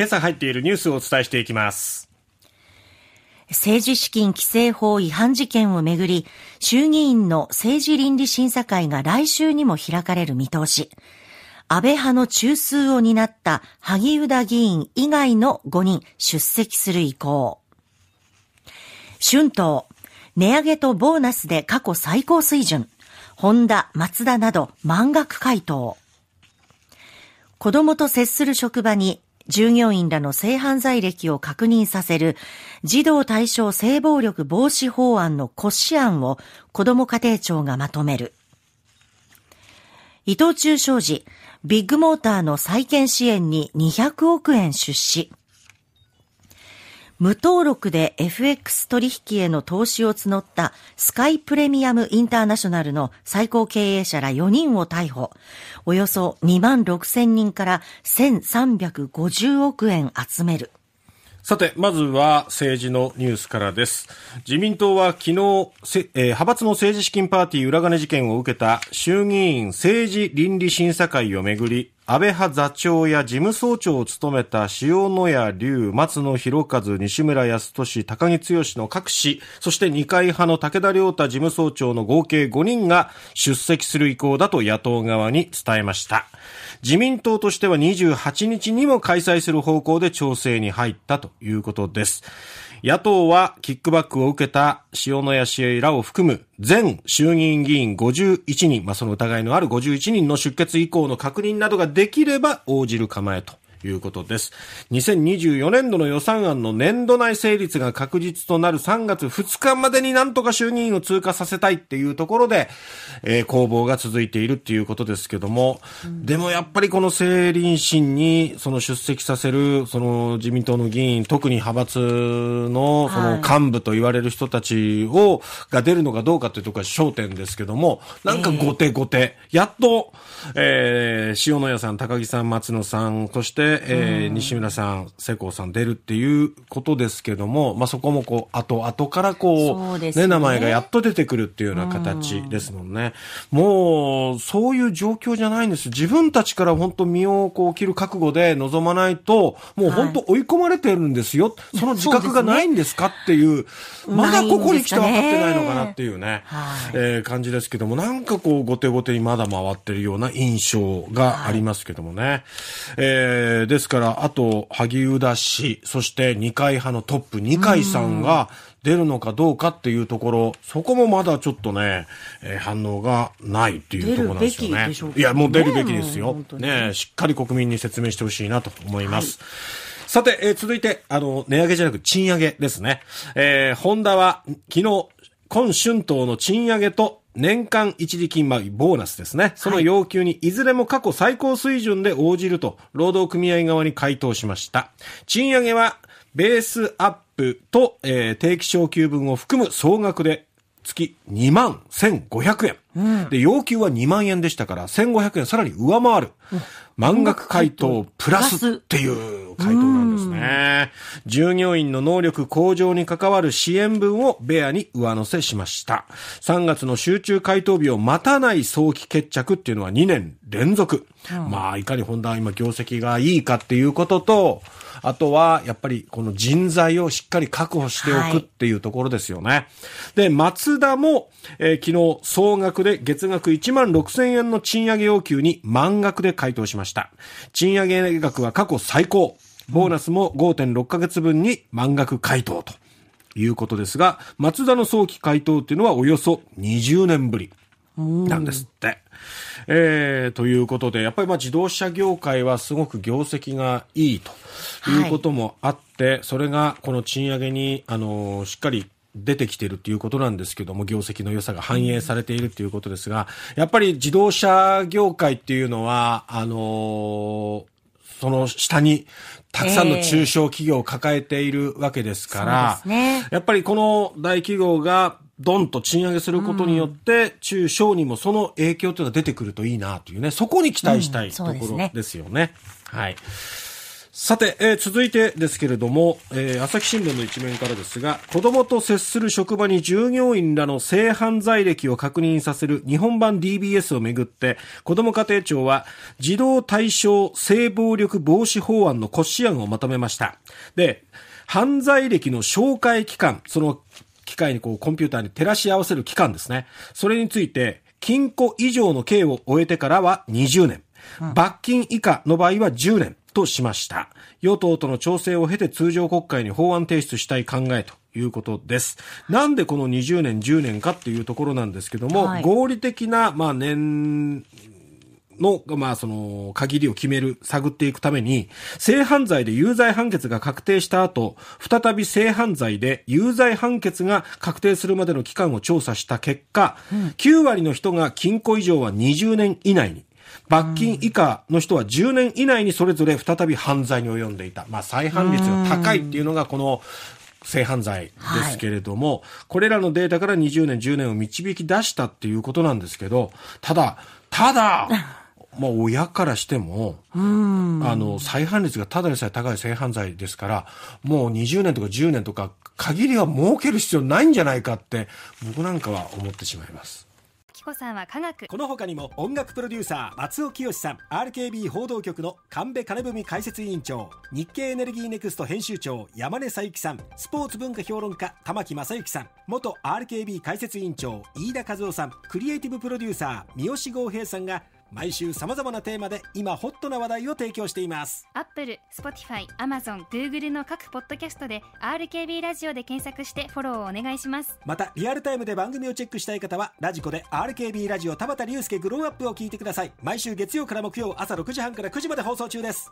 今朝入っているニュースをお伝えしていきます。政治資金規正法違反事件をめぐり、衆議院の政治倫理審査会が来週にも開かれる見通し。安倍派の中枢を担った萩生田議員以外の5人出席する意向。春闘、値上げとボーナスで過去最高水準。ホンダ、マツダなど満額回答。子供と接する職場に従業員らの性犯罪歴を確認させる児童対象性暴力防止法案の骨子案を子ども家庭庁がまとめる。伊藤忠商事、ビッグモーターの再建支援に200億円出資。無登録で FX 取引への投資を募ったスカイプレミアムインターナショナルの最高経営者ら4人を逮捕。およそ2万6千人から1350億円集める。さて、まずは政治のニュースからです。自民党は昨日、えー、派閥の政治資金パーティー裏金事件を受けた衆議院政治倫理審査会をめぐり、安倍派座長や事務総長を務めた塩野谷龍、松野博一、西村康俊、高木剛の各氏、そして二階派の武田良太事務総長の合計5人が出席する意向だと野党側に伝えました。自民党としては28日にも開催する方向で調整に入ったということです。野党はキックバックを受けた塩野谷氏らを含む全衆議院議員51人、まあ、その疑いのある51人の出欠以降の確認などができれば応じる構えということです。2024年度の予算案の年度内成立が確実となる3月2日までになんとか衆議院を通過させたいっていうところで、えー、攻防が続いているっていうことですけども、うん、でもやっぱりこの政倫審にその出席させる、その自民党の議員、特に派閥のその幹部と言われる人たちを、が出るのかどうかというところが焦点ですけども、なんか後手後手、やっと、えー、塩野屋さん、高木さん、松野さん、そしてで、えー、西村さん、世耕さん出るっていうことですけども、まあ、そこもこう、後、後からこう、ね、ね、名前がやっと出てくるっていうような形ですもんね。うん、もう、そういう状況じゃないんです。自分たちから本当身をこう、切る覚悟で臨まないと、もう本当追い込まれてるんですよ。はい、その自覚がないんですかっていう、うね、まだここに来て分かってないのかなっていうね、えー、感じですけども、なんかこう、後手後手にまだ回ってるような印象がありますけどもね。はい、えーー、ですから、あと、萩生田氏、そして二階派のトップ、二階さんが出るのかどうかっていうところ、そこもまだちょっとね、えー、反応がないっていうところなんですよね。いや、もう出るべきですよ。ねしっかり国民に説明してほしいなと思います。はいさて、えー、続いて、あの、値上げじゃなく賃上げですね。えー、ホンダは昨日、今春闘の賃上げと年間一時金、まあ、ボーナスですね。その要求にいずれも過去最高水準で応じると、労働組合側に回答しました。賃上げは、ベースアップと、えー、定期昇給分を含む総額で、月2万1500円。で、要求は2万円でしたから、1500円さらに上回る。満額回答プラスっていう回答なんですね。従業員の能力向上に関わる支援分をベアに上乗せしました。3月の集中回答日を待たない早期決着っていうのは2年連続。まあ、いかに本田は今業績がいいかっていうことと、あとは、やっぱりこの人材をしっかり確保しておくっていうところですよね。はい、で、松田も、えー、昨日総額でで月額1万6000円の賃上げ要求に満額で回答しました。賃上げ額は過去最高。ボーナスも5.6ヶ月分に満額回答ということですが、松田の早期回答っていうのはおよそ20年ぶりなんですって。えー、ということで、やっぱりまあ自動車業界はすごく業績がいいということもあって、はい、それがこの賃上げに、あのー、しっかり出てきてるっていうことなんですけども、業績の良さが反映されているということですが、やっぱり自動車業界っていうのは、あのー、その下にたくさんの中小企業を抱えているわけですから、えーね、やっぱりこの大企業がドンと賃上げすることによって、中小にもその影響というのが出てくるといいなというね、そこに期待したいところですよね。うん、ねはい。さて、えー、続いてですけれども、えー、朝日新聞の一面からですが、子供と接する職場に従業員らの性犯罪歴を確認させる日本版 DBS をめぐって、子供家庭庁は児童対象性暴力防止法案の骨子案をまとめました。で、犯罪歴の紹介期間、その機械にこうコンピューターに照らし合わせる期間ですね。それについて、禁錮以上の刑を終えてからは20年。罰金以下の場合は10年。としました。与党との調整を経て通常国会に法案提出したい考えということです。なんでこの20年、10年かっていうところなんですけども、はい、合理的な、まあ年、の、まあ、その、限りを決める、探っていくために、性犯罪で有罪判決が確定した後、再び性犯罪で有罪判決が確定するまでの期間を調査した結果、うん、9割の人が禁錮以上は20年以内に、罰金以下の人は10年以内にそれぞれ再び犯罪に及んでいた。まあ、再犯率が高いっていうのが、この、性犯罪ですけれども、はい、これらのデータから20年、10年を導き出したっていうことなんですけど、ただ、ただ、まあ、親からしても、あの、再犯率がただでさえ高い性犯罪ですから、もう20年とか10年とか、限りは設ける必要ないんじゃないかって、僕なんかは思ってしまいます。紀子さんは科学この他にも音楽プロデューサー松尾清さん RKB 報道局の神戸金文解説委員長日経エネルギーネクスト編集長山根紗之さんスポーツ文化評論家玉木正之さん元 RKB 解説委員長飯田和夫さんクリエイティブプロデューサー三好剛平さんが毎週さまざまなテーマで今ホットな話題を提供していますアップル、スポティファイ、アマゾン、グーグルの各ポッドキャストで RKB ラジオで検索してフォローをお願いしますまたリアルタイムで番組をチェックしたい方はラジコで RKB ラジオ田畑隆介グローアップを聞いてください毎週月曜から木曜朝6時半から9時まで放送中です